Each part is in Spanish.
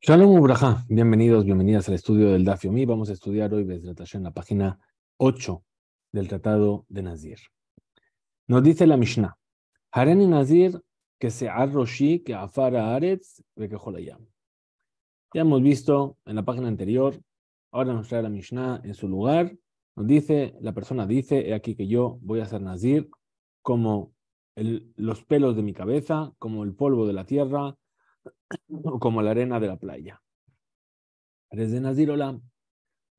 Shalom Ubraja, bienvenidos, bienvenidas al estudio del Daf Vamos a estudiar hoy en la página 8 del Tratado de Nazir. Nos dice la Mishnah, Hareni Nazir que se arroshi que afara aretz bekejolayam. Ya hemos visto en la página anterior, ahora nos trae la Mishnah en su lugar, nos dice, la persona dice, he aquí que yo voy a ser Nazir como los pelos de mi cabeza, como el polvo de la tierra, como la arena de la playa. Desde Nazir Olam,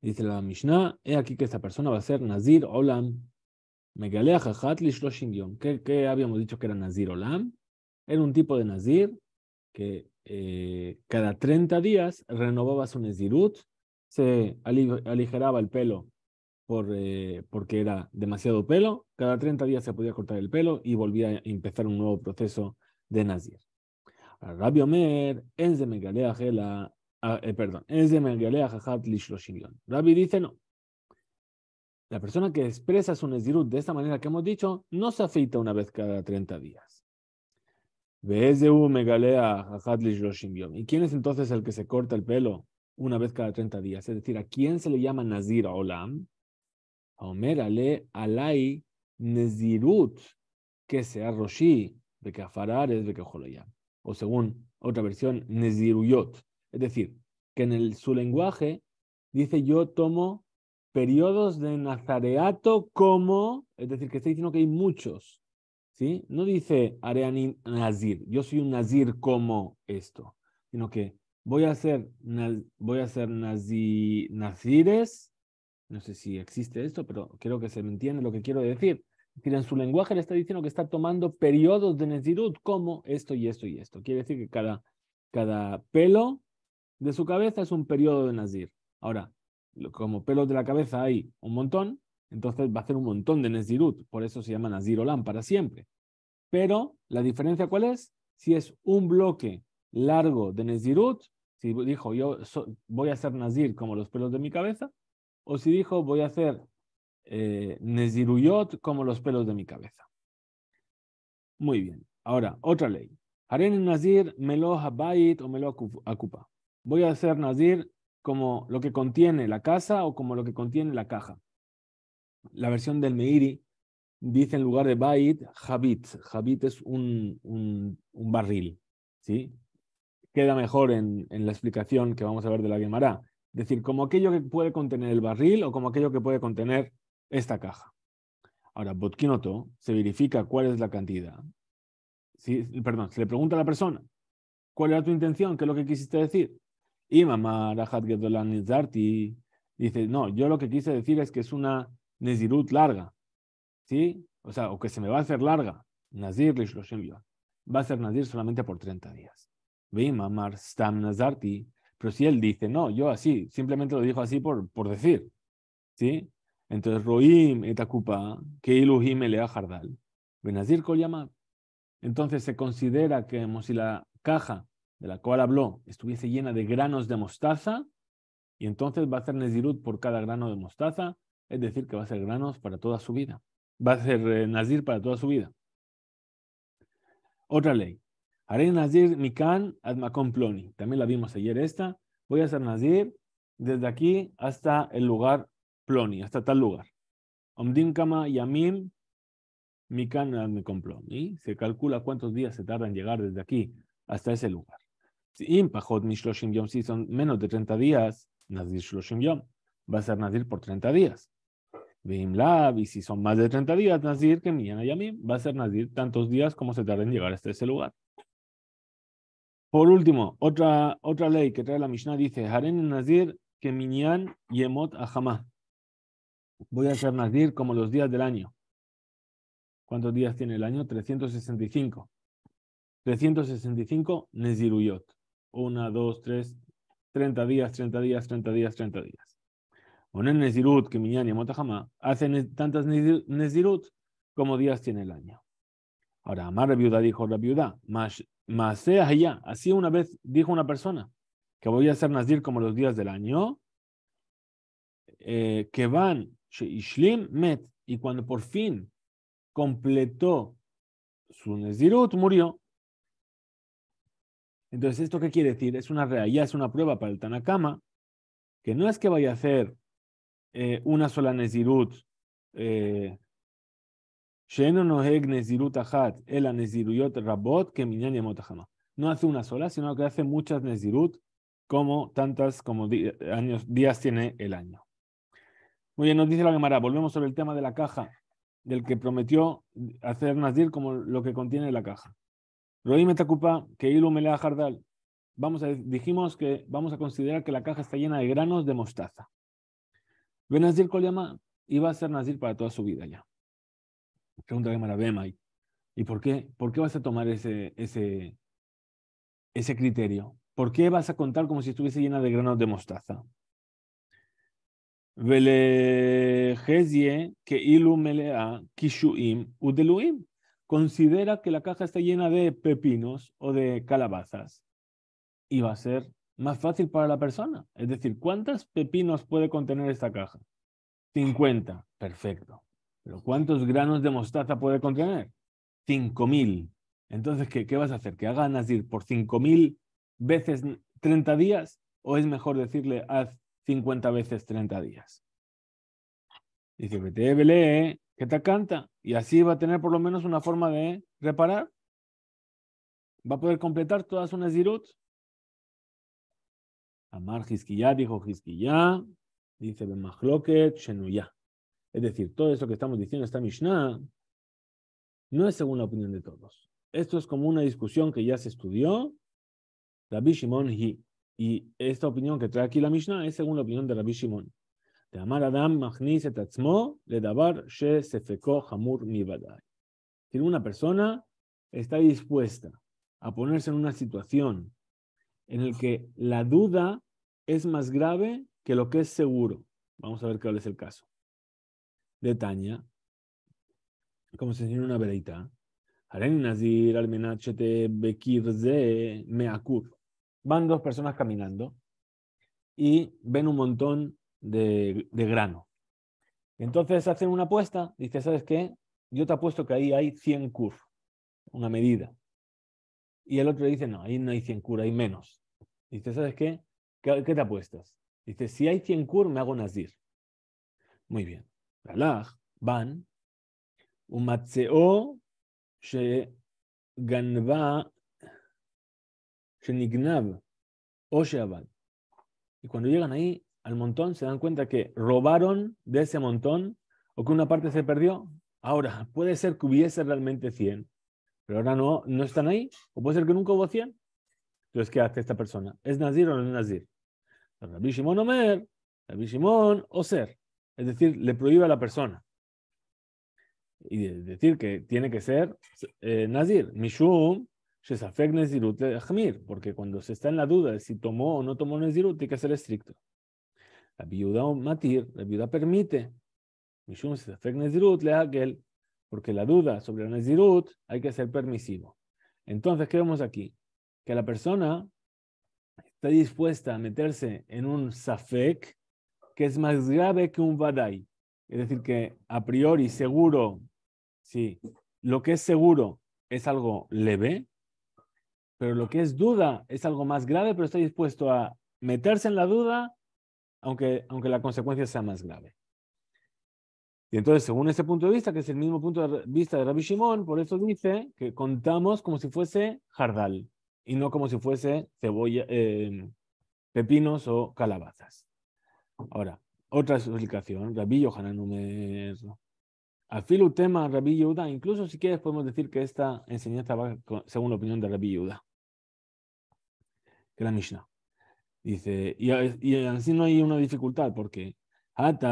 dice la Mishnah, he aquí que esta persona va a ser Nazir Olam. Megalea habíamos dicho que era Nazir Olam? Era un tipo de Nazir que eh, cada 30 días renovaba su Nazirut, se aligeraba el pelo por, eh, porque era demasiado pelo, cada 30 días se podía cortar el pelo y volvía a empezar un nuevo proceso de Nazir. Rabbi Omer, es Megalea eh, perdón, es Megalea Rabbi dice no. La persona que expresa su Nezirut de esta manera que hemos dicho, no se afeita una vez cada 30 días. ¿Y quién es entonces el que se corta el pelo una vez cada 30 días? Es decir, ¿a quién se le llama Nazir Olam? A Omer Ale Alai Nezirut, que sea Roshi, de que es de joloyam o según otra versión, Neziruyot. Es decir, que en el, su lenguaje dice yo tomo periodos de nazareato como, es decir, que está diciendo que hay muchos. ¿sí? No dice Areani Nazir, yo soy un Nazir como esto, sino que voy a ser voy a hacer Nazires, no sé si existe esto, pero creo que se me entiende lo que quiero decir en su lenguaje le está diciendo que está tomando periodos de Nezirut, como esto y esto y esto. Quiere decir que cada, cada pelo de su cabeza es un periodo de Nazir. Ahora, como pelos de la cabeza hay un montón, entonces va a ser un montón de Nezirut, por eso se llama Nazir Olam para siempre. Pero, ¿la diferencia cuál es? Si es un bloque largo de Nezirut, si dijo yo voy a hacer Nazir como los pelos de mi cabeza, o si dijo voy a hacer eh, como los pelos de mi cabeza. Muy bien. Ahora, otra ley. en Nazir Melo habait o Melo Akupa. Voy a hacer Nazir como lo que contiene la casa o como lo que contiene la caja. La versión del Meiri dice en lugar de Bait, Habit. Habit es un, un, barril. ¿sí? Queda mejor en, la explicación que vamos a ver de la Gemara. Es decir, como aquello que puede contener el barril o como aquello que puede contener esta caja. Ahora, Botkinoto se verifica cuál es la cantidad. perdón, se le pregunta a la persona, ¿cuál era tu intención? ¿Qué es lo que quisiste decir? Y mamá, Rahat dice, no, yo lo que quise decir es que es una nesirut larga. ¿Sí? O sea, o que se me va a hacer larga. Nazir Va a ser Nazir solamente por 30 días. Ve mamá, Stam Nazarti. Pero si él dice, no, yo así, simplemente lo dijo así por, por decir. ¿Sí? Entonces, Roim que le Jardal, Benazir Kol Entonces se considera que como si la caja de la cual habló estuviese llena de granos de mostaza, y entonces va a ser nazirut por cada grano de mostaza, es decir, que va a ser granos para toda su vida. Va a ser eh, Nazir para toda su vida. Otra ley. Haré Nazir Mikan Admakom Ploni. También la vimos ayer esta. Voy a ser Nazir desde aquí hasta el lugar hasta tal lugar. Se calcula cuántos días se tardan en llegar desde aquí hasta ese lugar. Si son menos de 30 días, Nazir va a ser Nazir por 30 días. y si son más de 30 días, Nazir que va a ser Nazir tantos días como se tarda en llegar hasta ese lugar. Por último, otra, otra ley que trae la Mishnah dice, Haren Nazir que Minyan Yemot Voy a hacer Nadir como los días del año. ¿Cuántos días tiene el año? 365. 365 Neziruyot. Una, dos, tres, 30 días, 30 días, 30 días, 30 días. O Nezirut, que Miñani y hacen tantas Nezirut como días tiene el año. Ahora, Amar la viuda dijo la viuda, sea allá. Así una vez dijo una persona que voy a hacer Nazir como los días del año, eh, que van Met, y cuando por fin completó su Nezirut, murió. Entonces, ¿esto qué quiere decir? Es una realidad, es una prueba para el Tanakama, que no es que vaya a hacer eh, una sola Nezirut, eh, no hace una sola, sino que hace muchas Nezirut, como tantas, como días tiene el año. Muy bien, nos dice la Gemara, volvemos sobre el tema de la caja, del que prometió hacer Nazir como lo que contiene la caja. Roimeta ocupa que ilumelea Jardal. Vamos a, dijimos que vamos a considerar que la caja está llena de granos de mostaza. Benazir y iba a ser Nazir para toda su vida ya. Pregunta Gemara, Bemay. ¿Y por qué? ¿Por qué vas a tomar ese, ese, ese criterio? ¿Por qué vas a contar como si estuviese llena de granos de mostaza? que Considera que la caja está llena de pepinos o de calabazas y va a ser más fácil para la persona. Es decir, ¿cuántos pepinos puede contener esta caja? 50. Perfecto. ¿Pero cuántos granos de mostaza puede contener? 5.000. Entonces, ¿qué, vas a hacer? ¿Que haga Nazir por 5.000 veces 30 días? ¿O es mejor decirle, haz 50 veces 30 días. Dice, vete, vele, que te canta. Y así va a tener por lo menos una forma de reparar. Va a poder completar todas unas dirut. Amar dijo dice machloket shenuya Es decir, todo eso que estamos diciendo, esta Mishnah, no es según la opinión de todos. Esto es como una discusión que ya se estudió. david Shimon Hi. Y esta opinión que trae aquí la Mishnah es según la opinión de Rabbi Shimon. De Amar Adam Machnis et le Hamur Si una persona está dispuesta a ponerse en una situación en la que la duda es más grave que lo que es seguro. Vamos a ver cuál es el caso. De Tania, como se en una veredita, Haren Nazir Almenachete Bekirze Meakur van dos personas caminando y ven un montón de, grano. Entonces hacen una apuesta, dice, ¿sabes qué? Yo te apuesto que ahí hay 100 kur, una medida. Y el otro dice, no, ahí no hay 100 cur, hay menos. Dice, ¿sabes qué? ¿Qué, te apuestas? Dice, si hay 100 cur, me hago nazir. Muy bien. Van. van, matzeo she ganva o Y cuando llegan ahí al montón, se dan cuenta que robaron de ese montón o que una parte se perdió. Ahora, puede ser que hubiese realmente 100, pero ahora no, no están ahí. O puede ser que nunca hubo 100. Entonces, ¿qué hace esta persona? ¿Es Nazir o no es Nazir? Pues Rabbi Shimon Omer, Rabbi Shimon Oser. Es decir, le prohíbe a la persona. Y decir que tiene que ser eh, Nazir. Mishum porque cuando se está en la duda de si tomó o no tomó Nezirut, hay que ser estricto. La viuda Matir, la viuda permite, Nezirut porque la duda sobre Nezirut hay que ser permisivo. Entonces, ¿qué vemos aquí? Que la persona está dispuesta a meterse en un Safek que es más grave que un Vadai. Es decir, que a priori seguro, sí, lo que es seguro es algo leve, pero lo que es duda es algo más grave, pero está dispuesto a meterse en la duda, aunque, aunque la consecuencia sea más grave. Y entonces, según ese punto de vista, que es el mismo punto de vista de Rabbi Shimon, por eso dice que contamos como si fuese jardal y no como si fuese cebolla, eh, pepinos o calabazas. Ahora, otra explicación, Rabbi Yohanan Umer. Afilu tema Rabbi Yehuda, incluso si quieres podemos decir que esta enseñanza va según la opinión de Rabbi Yehuda que la Mishnah. Dice, y, así no hay una dificultad, porque Espérate,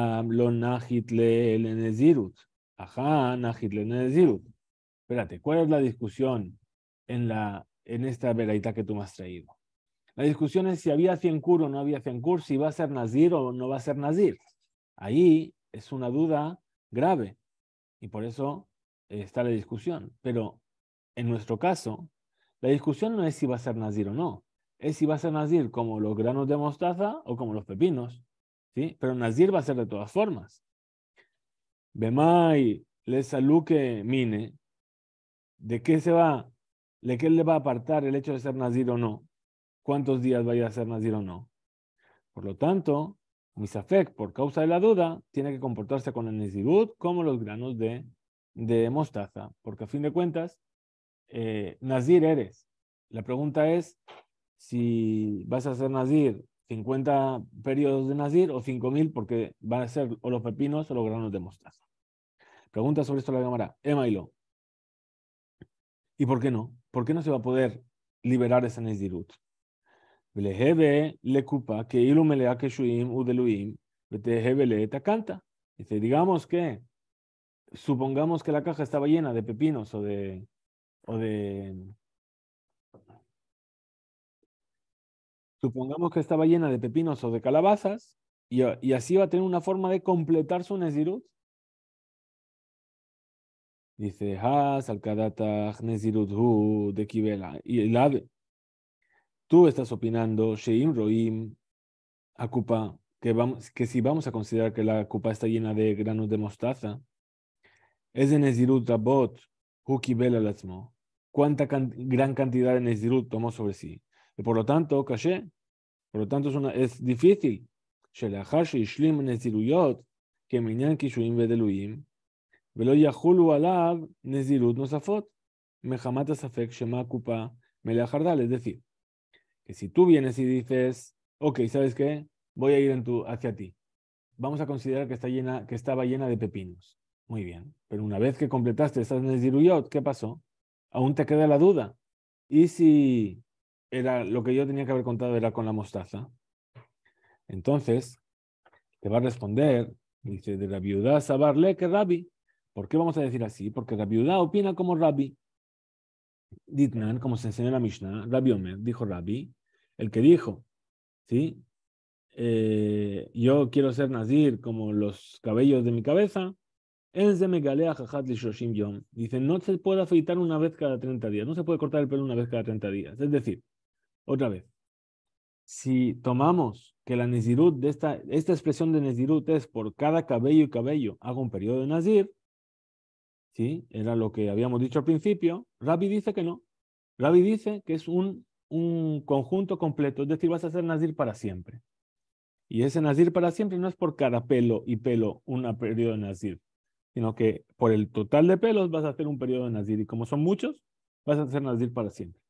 ¿cuál es la discusión en, la, en esta veraita que tú me has traído? La discusión es si había ciencur o no había cur, si va a ser nazir o no va a ser nazir. Ahí es una duda grave y por eso está la discusión. Pero en nuestro caso, la discusión no es si va a ser nazir o no es si va a ser nazir como los granos de mostaza o como los pepinos. ¿sí? Pero nazir va a ser de todas formas. Bemay le saluque mine. ¿De qué se va? ¿De qué le va a apartar el hecho de ser nazir o no? ¿Cuántos días vaya a ser nazir o no? Por lo tanto, Misafek, por causa de la duda, tiene que comportarse con el necesidad como los granos de, mostaza, porque a fin de cuentas, eh, Nazir eres. La pregunta es, si vas a hacer nazir 50 periodos de nazir o 5.000 porque van a ser o los pepinos o los granos de mostaza. Pregunta sobre esto la cámara. Emailo. ¿Y por qué no? ¿Por qué no se va a poder liberar esa canta. Dice, digamos que, supongamos que la caja estaba llena de pepinos o de, o de Supongamos que estaba llena de pepinos o de calabazas y, ah, así va a tener una forma de completar su Nezirut. Dice, ah, Nezirut Hu de Kibela. Y Tú estás opinando, Sheim Roim, Akupa, que, vamos, que si vamos a considerar que la cupa está llena de granos de mostaza, es de Nezirut Rabot, Hu Kibela ¿Cuánta gran cantidad de Nezirut tomó sobre sí? Y por lo tanto, caché, por lo tanto es, una, es difícil. Velo nosafot. shema es decir, que si tú vienes y dices, ok, ¿sabes qué? Voy a ir en tu, hacia ti. Vamos a considerar que, está llena, que estaba llena de pepinos. Muy bien, pero una vez que completaste esas neziruyot, ¿qué pasó? Aún te queda la duda. ¿Y si era lo que yo tenía que haber contado era con la mostaza. Entonces, te va a responder, dice, de la viuda sabarle que Rabbi. ¿Por qué vamos a decir así? Porque la viuda opina como Rabbi. Ditnan, como se enseña en la Mishnah, Rabbi Omer, dijo Rabbi, el que dijo, ¿sí? Eh, yo quiero ser nazir como los cabellos de mi cabeza. Dice, no se puede afeitar una vez cada 30 días, no se puede cortar el pelo una vez cada 30 días. Es decir, otra vez. Si tomamos que la necesidad de esta, esta expresión de necesidad es por cada cabello y cabello, hago un periodo de Nazir, ¿sí? Era lo que habíamos dicho al principio. Rabbi dice que no. Rabbi dice que es un, un conjunto completo, es decir, vas a hacer Nazir para siempre. Y ese Nazir para siempre no es por cada pelo y pelo un periodo de Nazir, sino que por el total de pelos vas a hacer un periodo de Nazir. Y como son muchos, vas a hacer Nazir para siempre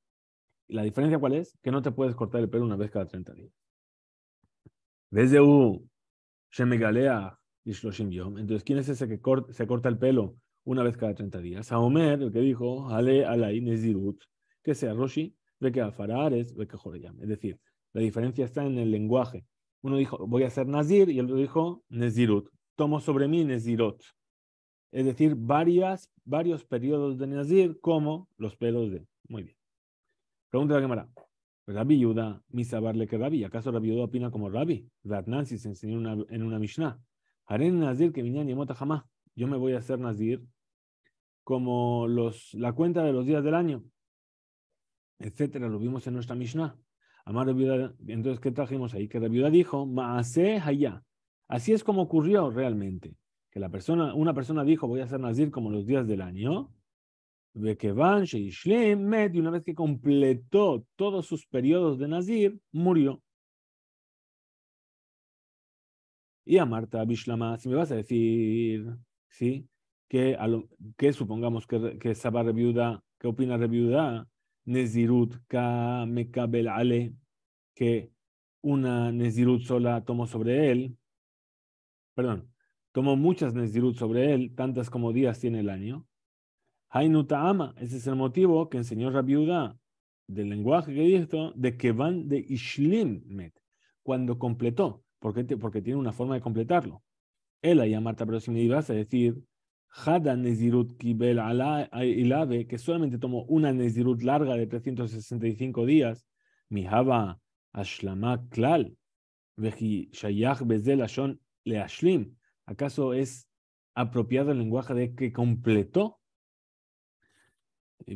la diferencia cuál es? Que no te puedes cortar el pelo una vez cada 30 días. Desde Entonces, ¿quién es ese que se corta el pelo una vez cada 30 días? a Omer, el que dijo, Ale Alay Nezirut, que sea Roshi, ve que ve que Joreyam. Es decir, la diferencia está en el lenguaje. Uno dijo, voy a ser Nazir, y el otro dijo, Nezirut. Tomo sobre mí Nezirut. Es decir, varias, varios periodos de Nazir como los pelos de. Muy bien. Pregunta la cámara. Rabbi Yuda, misabarle le que Rabbi. ¿Acaso Rabbi Yuda opina como Rabbi? Ratnan si se enseñó una, en una Mishnah. Haré Nazir que vinían mota jamás. Yo me voy a hacer Nazir como los, la cuenta de los días del año, etcétera. Lo vimos en nuestra Mishnah. Amar Entonces, ¿qué trajimos ahí? Que Rabbi Yuda dijo, Maase Hayá. Así es como ocurrió realmente. Que la persona, una persona dijo, voy a hacer Nazir como los días del año que Sheishlim Med, y una vez que completó todos sus periodos de Nazir, murió. Y a Marta Bishlama, si me vas a decir, ¿sí? Que, que supongamos que, que Reviuda, ¿qué opina Reviuda? Nezirut Ka Mekabel Ale, que una Nezirut sola tomó sobre él, perdón, tomó muchas Nezirut sobre él, tantas como días tiene el año. Hainuta ama ese es el motivo que enseñó Rabiuda del lenguaje que dijo, de que van de Ishlim cuando completó, porque, porque tiene una forma de completarlo. Él a Marta, pero si me ibas a decir, Kibel que solamente tomó una Nezirut larga de 365 días, Hava Ashlama Klal, Veji Shayach Bezel Ashon Ashlim. ¿acaso es apropiado el lenguaje de que completó?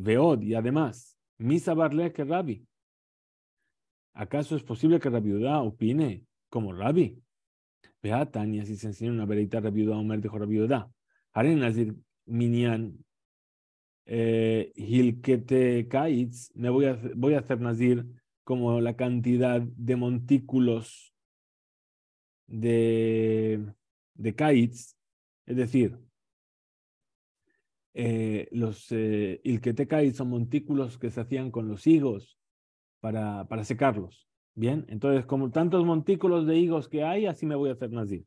Veod y además, Misa Barle que Rabbi. ¿Acaso es posible que Rabbi opine como Rabbi? Vea Tania si se enseña una veredita rabiuda o Omer dijo Rabbi Udá. Haren Nazir Minyan eh, Hilkete Kaitz, me voy a, voy a hacer Nazir como la cantidad de montículos de, de es decir, eh, los eh, son montículos que se hacían con los higos para, para secarlos. Bien, entonces, como tantos montículos de higos que hay, así me voy a hacer nazir.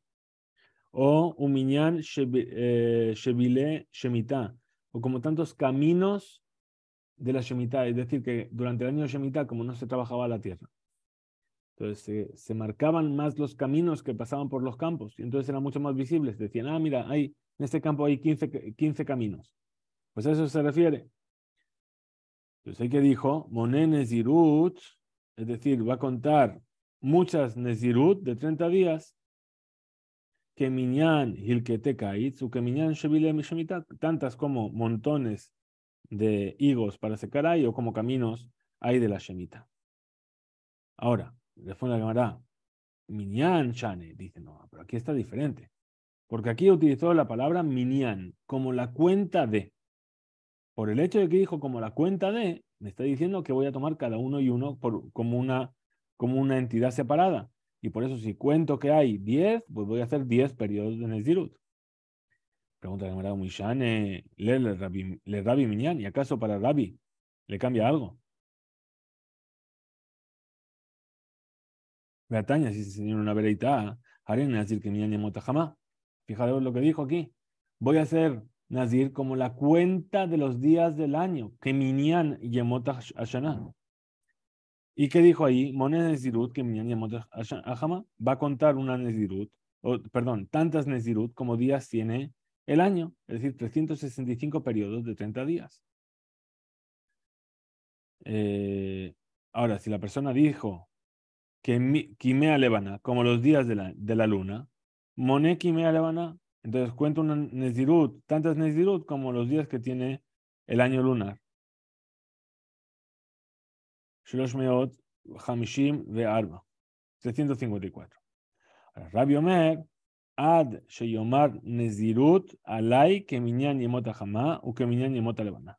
O un miñán shemitá, eh, o como tantos caminos de la shemitá, es decir, que durante el año de shemitá, como no se trabajaba la tierra, entonces se marcaban más los caminos que pasaban por los campos, y entonces eran mucho más visibles. Decían, ah, mira, hay en este campo hay 15, caminos. Pues a eso se refiere. Entonces, pues hay que dijo, Moné Nezirut, es decir, va a contar muchas Nezirut de 30 días, que Minyan Hilkete que que Minyan tantas como montones de higos para secar ahí o como caminos hay de la Shemita. Ahora, fue la cámara, Minyan Shane, dice, no, pero aquí está diferente. Porque aquí utilizó la palabra minyan como la cuenta de. Por el hecho de que dijo como la cuenta de, me está diciendo que voy a tomar cada uno y uno por, como, una, como una entidad separada. Y por eso si cuento que hay 10, pues voy a hacer 10 periodos de Nezirut. Pregunta que me ha dado Mishane, ¿le, le, rabi, Minyan? ¿Y acaso para rabbi le cambia algo? Beataña, si se enseñó una vereita, decir que Minyan y Fijaros lo que dijo aquí. Voy a hacer Nazir como la cuenta de los días del año, que minian Yemot ¿Y qué dijo ahí? Mones que Yemot va a contar una perdón, tantas Nezirut como días tiene el año, es decir, 365 periodos de 30 días. Eh, ahora, si la persona dijo que Kimea Levana, como los días de la luna, Moneki me alabana. Entonces cuento un Nezirut, tantas Nezirut como los días que tiene el año lunar. Shlosh Meot, Hamishim de Arba, 354. Rabbi Omer, Ad Sheyomar Nezirut Alai Keminyan Yemot Hamá u Keminyan Yemot Levana.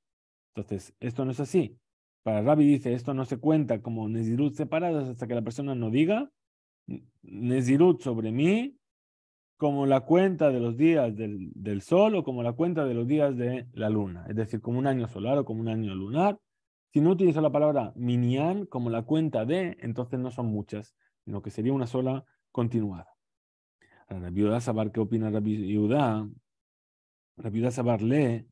Entonces, esto no es así. Para Rabbi dice, esto no se cuenta como Nezirut separadas hasta que la persona no diga Nezirut sobre mí como la cuenta de los días del, sol o como la cuenta de los días de la luna, es decir, como un año solar o como un año lunar. Si no utilizo la palabra minian como la cuenta de, entonces no son muchas, sino que sería una sola continuada. viuda Sabar, ¿qué opina viuda. La viuda Sabar lee,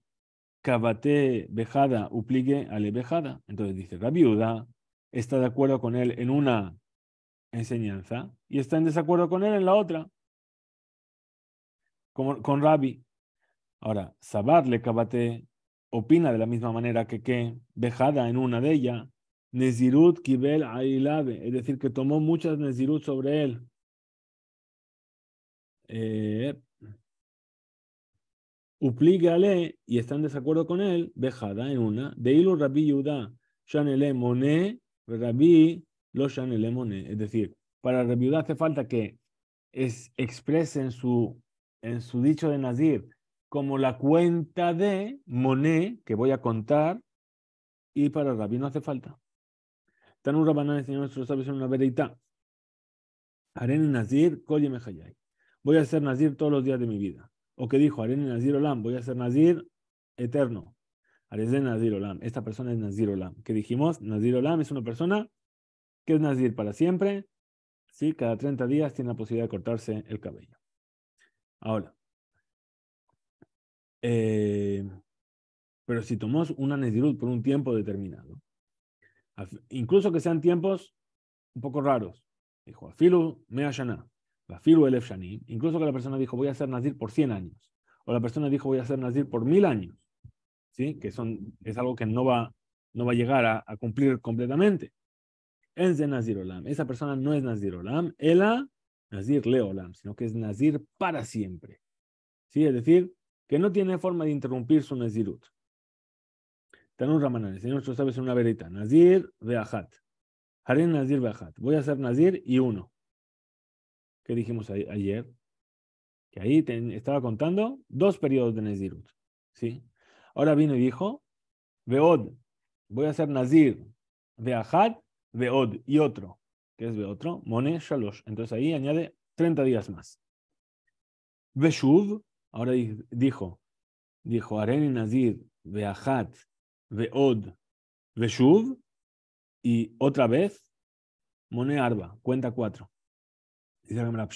cabate vejada, vejada. Entonces dice, la viuda está de acuerdo con él en una enseñanza y está en desacuerdo con él en la otra con, Rabbi. Ahora, Sabat le cabate opina de la misma manera que que dejada en una de ellas, Nezirut Kibel Ailabe, es decir, que tomó muchas Nezirut sobre él. Eh, Upligale, y están en desacuerdo con él, dejada en una, de Ilu Rabbi yuda Shanele Moné, Rabbi Lo Shanele Moné. Es decir, para Rabbi yuda hace falta que es, expresen su en su dicho de Nazir, como la cuenta de Monet que voy a contar y para Rabí no hace falta. Tan un Rabanán enseñó nuestros sabios en una veredita. y Nazir, Koye Voy a ser Nazir todos los días de mi vida. O que dijo y Nazir Olam, voy a ser Nazir eterno. de Nazir Olam. Esta persona es Nazir Olam. ¿Qué dijimos, Nazir Olam es una persona que es Nazir para siempre. Sí, cada 30 días tiene la posibilidad de cortarse el cabello. Ahora, eh, pero si tomamos una Nazirut por un tiempo determinado, incluso que sean tiempos un poco raros, dijo Afilu Elef Shani, incluso que la persona dijo voy a hacer Nazir por 100 años, o la persona dijo voy a ser Nazir por 1000 años, ¿sí? que son, es algo que no va, no va a llegar a, cumplir completamente. Es de Nazir Olam. Esa persona no es Nazir Olam, ella Nazir Leolam, sino que es Nazir para siempre. ¿Sí? Es decir, que no tiene forma de interrumpir su Nazirut. Tanur Ramanan, el Señor tú sabes una verita. Nazir Beahat. Haré Nazir Beahat. Voy a ser Nazir y uno. ¿Qué dijimos ayer? Que ahí estaba contando dos periodos de Nazirut. ¿Sí? Ahora vino y dijo, veod, voy a ser Nazir Beahat, veod y otro que es de otro, Mone Shalosh. Entonces ahí añade 30 días más. Beshuv, ahora dijo, dijo Areni Nazir, Beahat, Beod, Beshuv, y otra vez, Mone Arba, cuenta cuatro. Dice la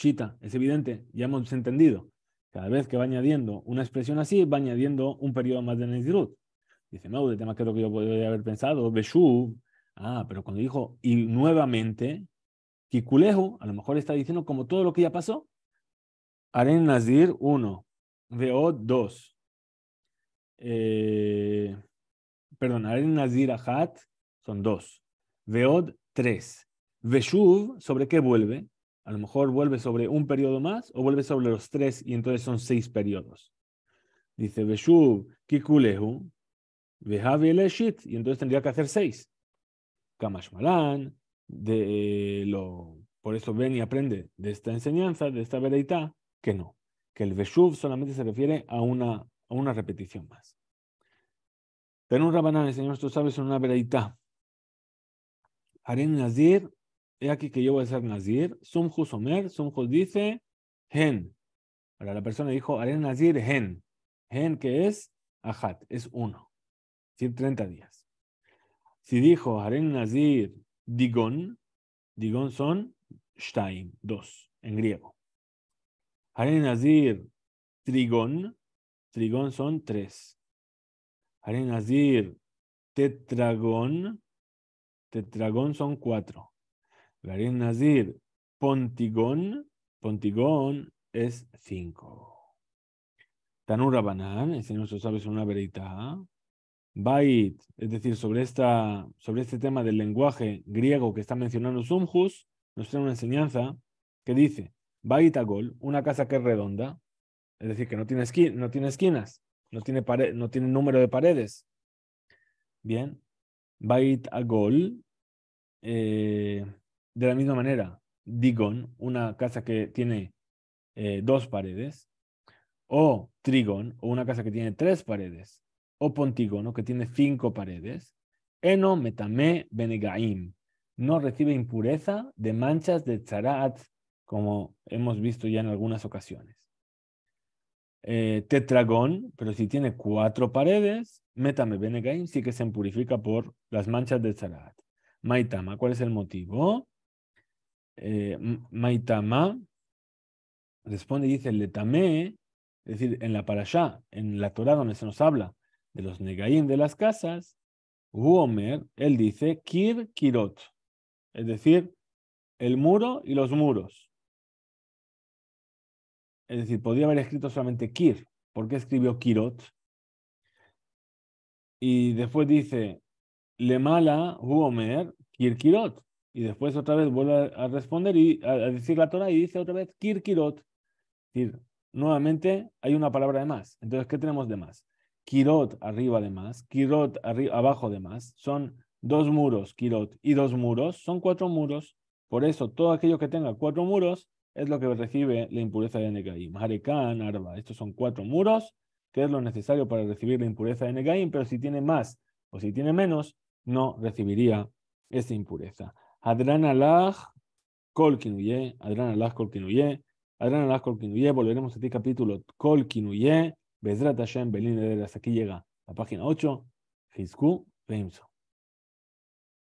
es evidente, ya hemos entendido. Cada vez que va añadiendo una expresión así, va añadiendo un periodo más de Nezirut. Dice, no, de tema que lo que yo podría haber pensado, Beshuv, Ah, pero cuando dijo y nuevamente, Kikulehu, a lo mejor está diciendo como todo lo que ya pasó. Aren Nazir uno. Veod dos. Eh, perdón, Aren Nazir Ahat son dos. Veod tres. Veshuv, ¿sobre qué vuelve? A lo mejor vuelve sobre un periodo más o vuelve sobre los tres y entonces son seis periodos. Dice Veshuv Kikulehu, Vehav y entonces tendría que hacer seis. Kamashmalan, de eh, lo, por eso ven y aprende de esta enseñanza, de esta veredita que no, que el Veshuv solamente se refiere a una, a una repetición más. Pero un Rabanán, el Señor, tú sabes, en una veredita Aren Nazir, he aquí que yo voy a ser Nazir. Sumjus Omer, Sumjus dice, Hen. Ahora la persona dijo, Aren Nazir, Hen. Hen que es Ajat, es uno. Es decir, 30 días. Si dijo Haren Nazir Digon, Digon son Stein, dos, en griego. Haren Nazir Trigon, Trigon son tres. Haren Nazir Tetragón, Tetragón son cuatro. Haren Nazir Pontigón, Pontigón es cinco. Tanura Banán, no se sabe es una verita. Bait, es decir, sobre, esta, sobre este tema del lenguaje griego que está mencionando Sumjus, nos trae una enseñanza que dice, Baitagol, Agol, una casa que es redonda, es decir, que no tiene, no tiene esquinas, no tiene, no tiene número de paredes. Bien, Baitagol, Agol, eh, de la misma manera, Digon, una casa que tiene eh, dos paredes, o Trigon, o una casa que tiene tres paredes o pontígono que tiene cinco paredes, eno metame benegaim, no recibe impureza de manchas de tzara'at, como hemos visto ya en algunas ocasiones. Eh, tetragón, pero si tiene cuatro paredes, metame benegaim sí que se impurifica por las manchas de tzara'at. Maitama, ¿cuál es el motivo? Eh, maitama responde y dice letame, es decir, en la parashá, en la Torah donde se nos habla de los Negaín de las casas, Huomer, él dice Kir Kirot, es decir, el muro y los muros. Es decir, podría haber escrito solamente Kir. porque escribió Kirot? Y después dice, mala Huomer Kir Kirot. Y después otra vez vuelve a responder y a decir la Torah y dice otra vez Kir Kirot. Es decir, nuevamente hay una palabra de más. Entonces, ¿qué tenemos de más? Kirot arriba de más, Kirot abajo de más, son dos muros, Kirot, y dos muros, son cuatro muros. Por eso, todo aquello que tenga cuatro muros es lo que recibe la impureza de Negaim. Harekan, Arba, estos son cuatro muros, que es lo necesario para recibir la impureza de Negaim, pero si tiene más o si tiene menos, no recibiría esa impureza. Adran Kolkinuye, Adran Kolkinuye, Adran Alaj, Kolkinuye, volveremos a ti capítulo Kolkinuye. Bezrat Hashem, Belín Hasta aquí llega la página 8. Hizku Be'imso